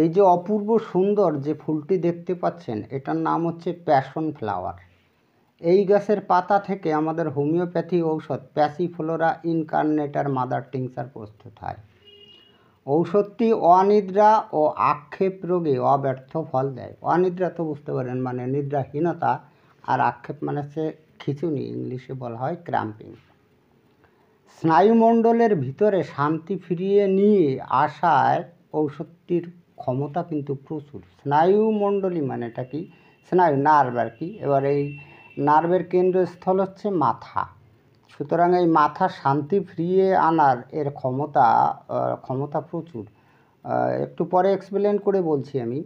এই যে অপূর্ব সুন্দর যে ফুলটি দেখতে পাচ্ছেন এটার নাম হচ্ছে প্যাশন ফ্লাওয়ার এই গাছের পাতা থেকে আমাদের হোমিওপ্যাথি ঔষধ প্যাসিফ্লোরা ইনকার্নেটার মাদার টিংসার প্রস্তুত হয় ঔষধটি অনিদ্রা ও আক্ষেপ রোগে অব্যর্থ ফল দেয় অনিদ্রা তো বুঝতে পারেন মানে নিদ্রাহীনতা আর আক্ষেপ মানে সে খিচুনি ইংলিশে বলা হয় ক্র্যাম্পিং স্নায়ুমণ্ডলের ভিতরে শান্তি ফিরিয়ে নিয়ে আসায় ঔষধটির ক্ষমতা কিন্তু প্রচুর স্নায়ুমণ্ডলী মানে এটা কি স্নায়ু নার্ভ আর কি এবার এই নার্ভের কেন্দ্রস্থল হচ্ছে মাথা সুতরাং এই মাথা শান্তি ফিরিয়ে আনার এর ক্ষমতা ক্ষমতা প্রচুর একটু পরে এক্সপ্লেন করে বলছি আমি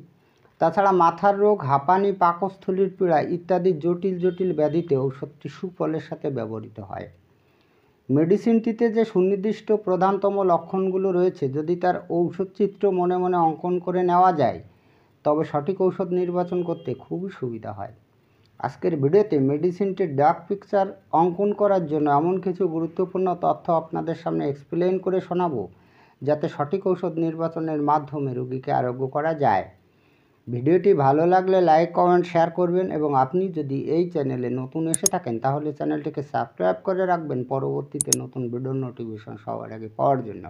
তাছাড়া মাথার রোগ হাঁপানি পাকস্থলীর পীড়া ইত্যাদি জটিল জটিল ব্যাধিতে সত্যি সুফলের সাথে ব্যবহৃত হয় মেডিসিনটিতে যে সুনির্দিষ্ট প্রধানতম লক্ষণগুলো রয়েছে যদি তার ঔষধচিত্র মনে মনে অঙ্কন করে নেওয়া যায় তবে সঠিক ঔষধ নির্বাচন করতে খুবই সুবিধা হয় আজকের ভিডিওতে মেডিসিনটির ডাক পিকচার অঙ্কন করার জন্য এমন কিছু গুরুত্বপূর্ণ তথ্য আপনাদের সামনে এক্সপ্লেন করে শোনাব যাতে সঠিক ঔষধ নির্বাচনের মাধ্যমে রোগীকে আরোগ্য করা যায় ভিডিওটি ভালো লাগলে লাইক কমেন্ট শেয়ার করবেন এবং আপনি যদি এই চ্যানেলে নতুন এসে থাকেন তাহলে চ্যানেলটিকে সাবস্ক্রাইব করে রাখবেন পরবর্তীতে নতুন ভিডিও নোটিফিকেশন সবার আগে পাওয়ার জন্য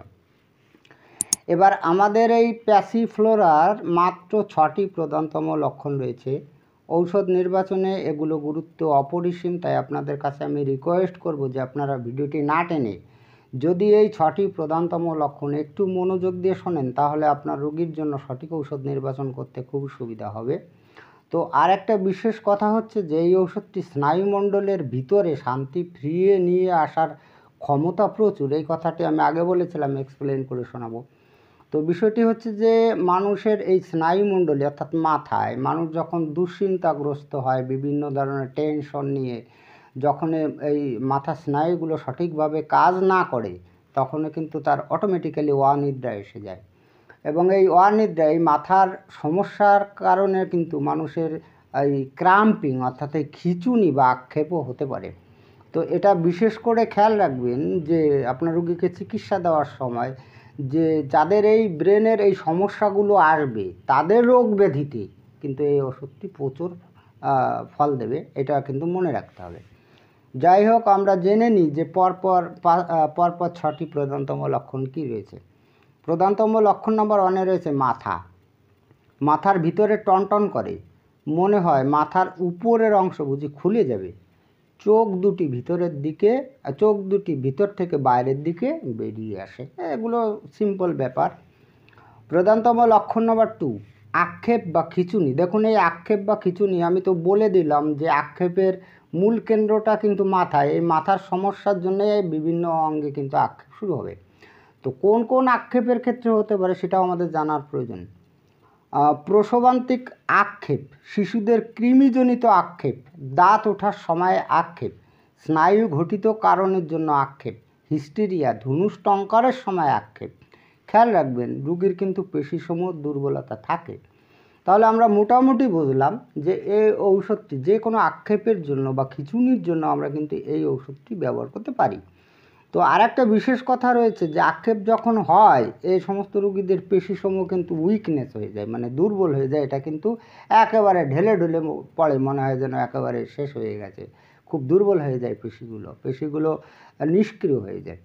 এবার আমাদের এই প্যাসিফ্লোরার মাত্র ছটি প্রধানতম লক্ষণ রয়েছে ঔষধ নির্বাচনে এগুলো গুরুত্ব অপরিসীম তাই আপনাদের কাছে আমি রিকোয়েস্ট করব যে আপনারা ভিডিওটি না টেনে যদি এই ছটি প্রধানতম লক্ষণ একটু মনোযোগ দিয়ে শোনেন তাহলে আপনার রোগীর জন্য সঠিক ঔষধ নির্বাচন করতে খুব সুবিধা হবে তো আর একটা বিশেষ কথা হচ্ছে যে এই ঔষধটি স্নায়ুমণ্ডলের ভিতরে শান্তি ফিরিয়ে নিয়ে আসার ক্ষমতা প্রচুর এই কথাটি আমি আগে বলেছিলাম এক্সপ্লেন করে শোনাবো তো বিষয়টি হচ্ছে যে মানুষের এই স্নায়ুমণ্ডলী অর্থাৎ মাথায় মানুষ যখন দুশ্চিন্তাগ্রস্ত হয় বিভিন্ন ধরনের টেনশন নিয়ে যখন এই মাথার স্নায়ুগুলো সঠিকভাবে কাজ না করে তখনও কিন্তু তার অটোমেটিক্যালি অনিদ্রা এসে যায় এবং এই অনিদ্রা এই মাথার সমস্যার কারণে কিন্তু মানুষের এই ক্রাম্পিং অর্থাৎ এই খিচুনি বা আক্ষেপও হতে পারে তো এটা বিশেষ করে খেয়াল রাখবেন যে আপনার রুগীকে চিকিৎসা দেওয়ার সময় যে যাদের এই ব্রেনের এই সমস্যাগুলো আসবে তাদের রোগ ব্যাধিতে কিন্তু এই ওষুধটি প্রচুর ফল দেবে এটা কিন্তু মনে রাখতে হবে যাই হোক আমরা জেনে নিই যে পরপর পরপর ছটি প্রধানতম লক্ষণ কি রয়েছে প্রধানতম লক্ষণ নম্বর ওয়ানে রয়েছে মাথা মাথার ভিতরে টনটন করে মনে হয় মাথার উপরের অংশ বুঝি খুলে যাবে চোখ দুটি ভিতরের দিকে চোখ দুটি ভিতর থেকে বাইরের দিকে বেরিয়ে আসে এগুলো সিম্পল ব্যাপার প্রধানতম লক্ষণ নম্বর টু আক্ষেপ বা খিচুনি দেখুন এই আক্ষেপ বা খিচুনি আমি তো বলে দিলাম যে আক্ষেপের মূল কেন্দ্রটা কিন্তু মাথায় এই মাথার সমস্যার জন্য এই বিভিন্ন অঙ্গে কিন্তু আক্ষেপ শুরু হবে তো কোন কোন আক্ষেপের ক্ষেত্রে হতে পারে সেটাও আমাদের জানার প্রয়োজন প্রসবান্তিক আক্ষেপ শিশুদের কৃমিজনিত আক্ষেপ দাঁত ওঠার সময় আক্ষেপ স্নায়ু ঘটিত কারণের জন্য আক্ষেপ হিস্টেরিয়া ধনুষ টঙ্কারের সময় আক্ষেপ খেয়াল রাখবেন রুগীর কিন্তু পেশিসমূহ দুর্বলতা থাকে তাহলে আমরা মোটামুটি বুঝলাম যে এই ঔষধটি যে কোনো আক্ষেপের জন্য বা খিচুনির জন্য আমরা কিন্তু এই ঔষধটি ব্যবহার করতে পারি তো আর একটা বিশেষ কথা রয়েছে যে আক্ষেপ যখন হয় এই সমস্ত রুগীদের পেশিসমূহ কিন্তু উইকনেস হয়ে যায় মানে দুর্বল হয়ে যায় এটা কিন্তু একেবারে ঢেলে ঢুলে পড়ে মনে হয় যেন একেবারে শেষ হয়ে গেছে খুব দুর্বল হয়ে যায় পেশিগুলো পেশিগুলো নিষ্ক্রিয় হয়ে যায়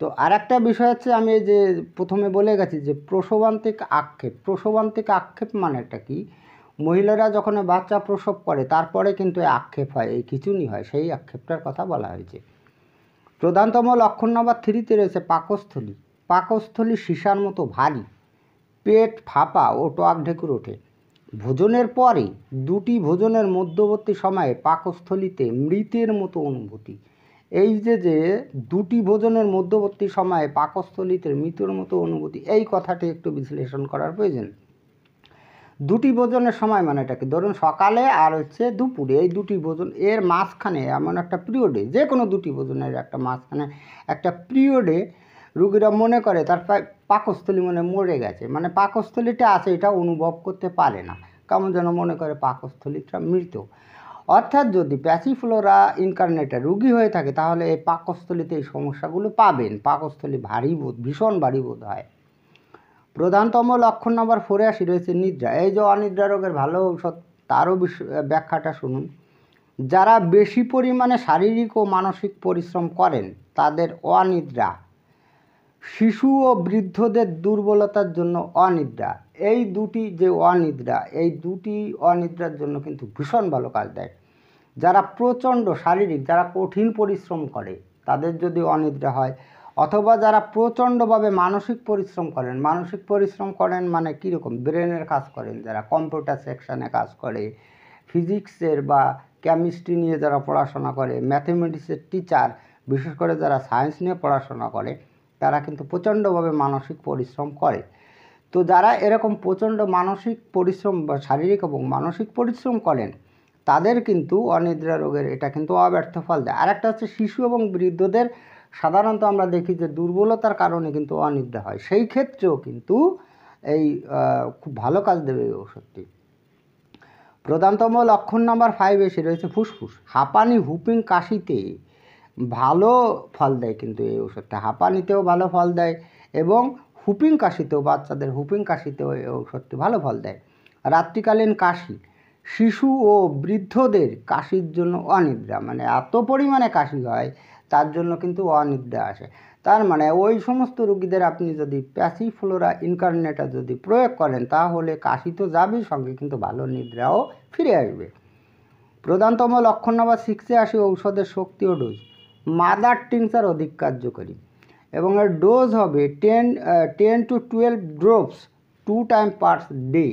তো আর একটা বিষয় হচ্ছে আমি যে প্রথমে বলে গেছি যে প্রসবান্তিক আক্ষেপ প্রসবান্তিক আক্ষেপ মানেটা কি মহিলারা যখন বাচ্চা প্রসব করে তারপরে কিন্তু আক্ষেপ হয় এই খিচুনি হয় সেই আক্ষেপটার কথা বলা হয়েছে প্রধানতম লক্ষণ নম্বর থ্রিতে রয়েছে পাকস্থলী পাকস্থলী সীসার মতো ভারী পেট ফাঁপা ও টক ঢেকুর ওঠে ভোজনের পরে দুটি ভোজনের মধ্যবর্তী সময়ে পাকস্থলীতে মৃতের মতো অনুভূতি এই যে যে দুটি ভোজনের মধ্যবর্তী সময়ে পাকস্থলিতে মৃত্যুর মতো অনুভূতি এই কথাটি একটু বিশ্লেষণ করার প্রয়োজন দুটি ভোজনের সময় মানে এটাকে ধরুন সকালে আর হচ্ছে দুপুরে এই দুটি ভোজন এর মাঝখানে এমন একটা পিরিয়ডে যে কোনো দুটি ভোজনের একটা মাঝখানে একটা পিরিয়ডে রুগীরা মনে করে তার পাকস্থলী মনে মরে গেছে মানে পাকস্থলীটা আছে এটা অনুভব করতে পারে না কেমন যেন মনে করে পাকস্থলীটা মৃত অর্থাৎ যদি প্যাসিফ্লোরা ইনকারনেটে রুগী হয়ে থাকে তাহলে এই পাকস্থলিতে এই সমস্যাগুলো পাবেন পাকস্থলী ভারী বোধ ভীষণ ভারী বোধ হয় প্রধানতম লক্ষণ নম্বর ফোরে আসি রয়েছে নিদ্রা এই যে অনিদ্রা রোগের ভালো ঔষধ তারও ব্যাখ্যাটা শুনুন যারা বেশি পরিমাণে শারীরিক ও মানসিক পরিশ্রম করেন তাদের অনিদ্রা শিশু ও বৃদ্ধদের দুর্বলতার জন্য অনিদ্রা এই দুটি যে অনিদ্রা এই দুটি অনিদ্রার জন্য কিন্তু ভীষণ ভালো কাজ দেয় যারা প্রচণ্ড শারীরিক যারা কঠিন পরিশ্রম করে তাদের যদি অনিদ্রা হয় অথবা যারা প্রচণ্ডভাবে মানসিক পরিশ্রম করেন মানসিক পরিশ্রম করেন মানে কীরকম ব্রেনের কাজ করেন যারা কম্পিউটার সেকশানে কাজ করে ফিজিক্সের বা কেমিস্ট্রি নিয়ে যারা পড়াশোনা করে ম্যাথমেটিক্সের টিচার বিশেষ করে যারা সায়েন্স নিয়ে পড়াশোনা করে তারা কিন্তু প্রচণ্ডভাবে মানসিক পরিশ্রম করে তো যারা এরকম প্রচণ্ড মানসিক পরিশ্রম বা শারীরিক এবং মানসিক পরিশ্রম করেন তাদের কিন্তু অনিদ্রা রোগের এটা কিন্তু অব্যর্থ ফল দেয় আরেকটা হচ্ছে শিশু এবং বৃদ্ধদের সাধারণত আমরা দেখি যে দুর্বলতার কারণে কিন্তু অনিদ্রা হয় সেই ক্ষেত্রেও কিন্তু এই খুব ভালো কাজ দেবে এই ওষুধটি প্রধানতম লক্ষণ নাম্বার ফাইভ এসে রয়েছে ফুসফুস হাঁপানি হুপিং কাশিতে ভালো ফল দেয় কিন্তু এই ওষুধটা হাঁপানিতেও ভালো ফল দেয় এবং হুপিং কাশিতেও বাচ্চাদের হুপিং কাশিতেও এই ঔষধটি ভালো ফল দেয় রাত্রিকালীন কাশি শিশু ও বৃদ্ধদের কাশির জন্য অনিদ্রা মানে এত পরিমাণে কাশি হয় তার জন্য কিন্তু অনিদ্রা আসে তার মানে ওই সমস্ত রুগীদের আপনি যদি প্যাসিফ্লোরা ইনকারনেটা যদি প্রয়োগ করেন তাহলে কাশি তো যাবেই সঙ্গে কিন্তু ভালো নিদ্রাও ফিরে আসবে প্রধানতম লক্ষণ নাম্বার সিক্সে আসে ঔষধের শক্তি ও ডোজ মাদার টিংসার অধিক কার্যকরী এবং এর ডোজ হবে ten ten to twelve drops two time per day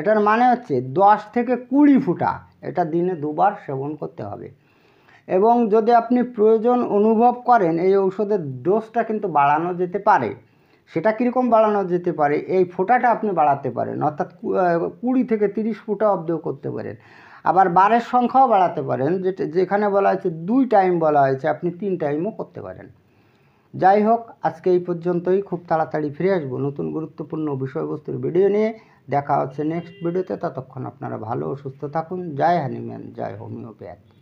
এটার মানে হচ্ছে দশ থেকে কুড়ি ফুটা এটা দিনে দুবার সেবন করতে হবে এবং যদি আপনি প্রয়োজন অনুভব করেন এই ঔষধের ডোজটা কিন্তু বাড়ানো যেতে পারে সেটা কীরকম বাড়ানো যেতে পারে এই ফোটাটা আপনি বাড়াতে পারেন অর্থাৎ কুড়ি থেকে তিরিশ ফুটা অব্দিও করতে পারেন আবার বারের সংখ্যাও বাড়াতে পারেন যেখানে বলা হয়েছে দুই টাইম বলা হয়েছে আপনি তিন টাইমও করতে পারেন যাই হোক আজকে এই পর্যন্তই খুব তাড়াতাড়ি ফিরে আসবো নতুন গুরুত্বপূর্ণ বিষয়বস্তুর ভিডিও নিয়ে দেখা হচ্ছে নেক্সট ভিডিওতে ততক্ষণ আপনারা ভালো ও সুস্থ থাকুন জয় হানিম্যান জয় হোমিওপ্যাথ